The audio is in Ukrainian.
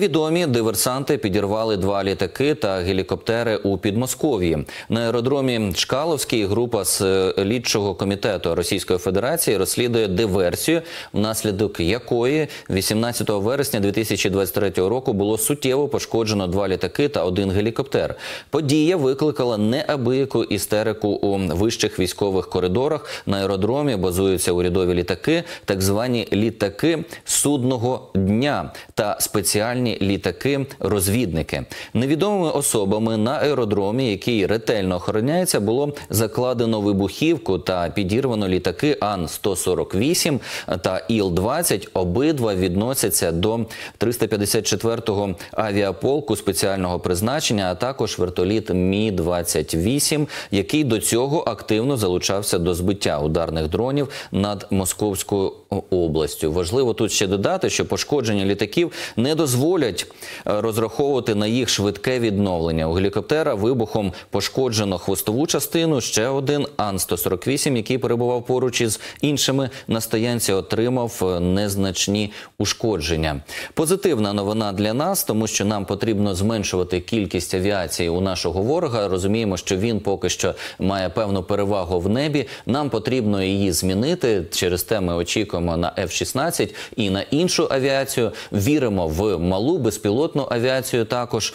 Відомі диверсанти підірвали два літаки та гелікоптери у Підмосков'ї. На аеродромі Чкаловській група з е, літчого комітету Російської Федерації розслідує диверсію, внаслідок якої 18 вересня 2023 року було суттєво пошкоджено два літаки та один гелікоптер. Подія викликала неабияку істерику у вищих військових коридорах. На аеродромі базуються урядові літаки, так звані літаки судного дня та спеціальні спеціальні літаки-розвідники. Невідомими особами на аеродромі, який ретельно охороняється, було закладено вибухівку та підірвано літаки Ан 148 та Іл 20 Обидва відносяться до 354-го авіаполку спеціального призначення, а також вертоліт Мі 28 який до цього активно залучався до збиття ударних дронів над Московською областю. Важливо тут ще додати, що пошкодження літаків не дозволять дозволять е, розраховувати на їх швидке відновлення. У гелікоптера вибухом пошкоджено хвостову частину. Ще один ан 148 який перебував поруч із іншими на стоянці, отримав е, незначні ушкодження. Позитивна новина для нас, тому що нам потрібно зменшувати кількість авіації у нашого ворога. Розуміємо, що він поки що має певну перевагу в небі. Нам потрібно її змінити. Через те ми очікуємо на F-16 і на іншу авіацію. Віримо в малу малу безпілотну авіацію також.